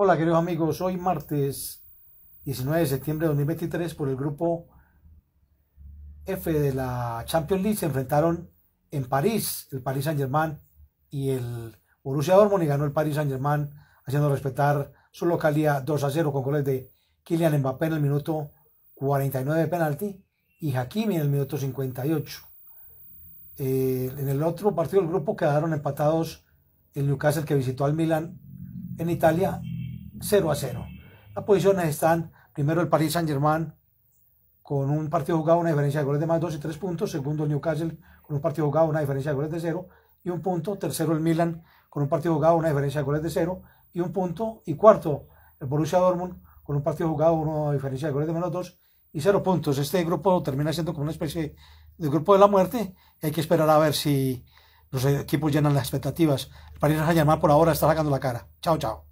Hola queridos amigos, hoy martes 19 de septiembre de 2023 por el grupo F de la Champions League se enfrentaron en París el Paris Saint Germain y el Borussia Dortmund y ganó el Paris Saint Germain haciendo respetar su localía 2 a 0 con goles de Kylian Mbappé en el minuto 49 de penalti y Hakimi en el minuto 58. Eh, en el otro partido del grupo quedaron empatados el Newcastle que visitó al Milan en Italia 0 a 0. Las posiciones están, primero el Paris Saint-Germain con un partido jugado, una diferencia de goles de más 2 y 3 puntos. Segundo el Newcastle con un partido jugado, una diferencia de goles de 0 y un punto. Tercero el Milan con un partido jugado, una diferencia de goles de 0 y un punto. Y cuarto el Borussia Dortmund con un partido jugado, una diferencia de goles de menos 2 y 0 puntos. Este grupo termina siendo como una especie de grupo de la muerte. Y hay que esperar a ver si los equipos llenan las expectativas. El Paris Saint-Germain por ahora está sacando la cara. Chao, chao.